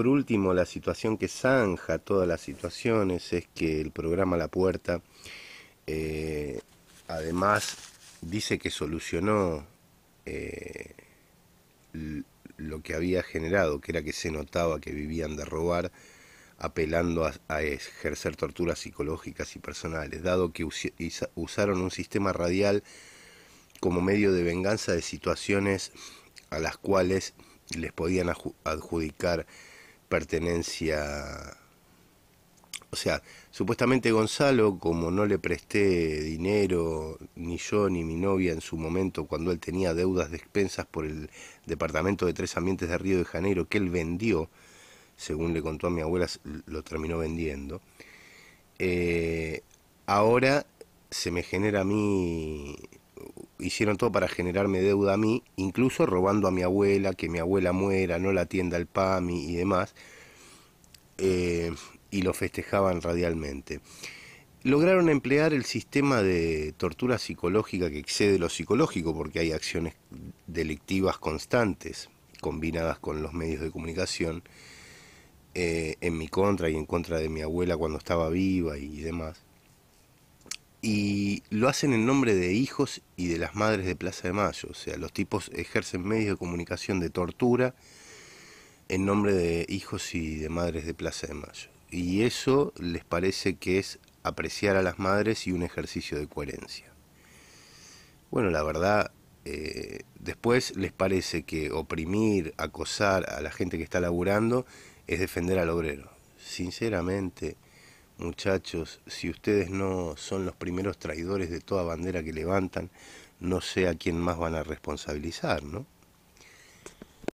Por último, la situación que zanja todas las situaciones es que el programa La Puerta, eh, además, dice que solucionó eh, lo que había generado, que era que se notaba que vivían de robar, apelando a, ejercer torturas psicológicas y personales, dado que usaron un sistema radial como medio de venganza de situaciones a las cuales les podían adjudicar pertenencia... O sea, supuestamente Gonzalo, como no le presté dinero, ni yo ni mi novia en su momento, cuando él tenía deudas de expensas por el departamento de tres ambientes de Río de Janeiro, que él vendió, según le contó a mi abuela, lo terminó vendiendo, eh, ahora se me genera a mí hicieron todo para generarme deuda a mí, incluso robando a mi abuela, que mi abuela muera, no la atienda el PAMI y demás, eh, y lo festejaban radialmente. Lograron emplear el sistema de tortura psicológica que excede lo psicológico, porque hay acciones delictivas constantes, combinadas con los medios de comunicación, eh, en mi contra y en contra de mi abuela cuando estaba viva y demás. Y lo hacen en nombre de hijos y de las madres de Plaza de Mayo. O sea, los tipos ejercen medios de comunicación de tortura en nombre de hijos y de madres de Plaza de Mayo. Y eso les parece que es apreciar a las madres y un ejercicio de coherencia. Bueno, la verdad, eh, después les parece que oprimir, acosar a la gente que está laburando es defender al obrero. Sinceramente, Muchachos, si ustedes no son los primeros traidores de toda bandera que levantan, no sé a quién más van a responsabilizar, ¿no?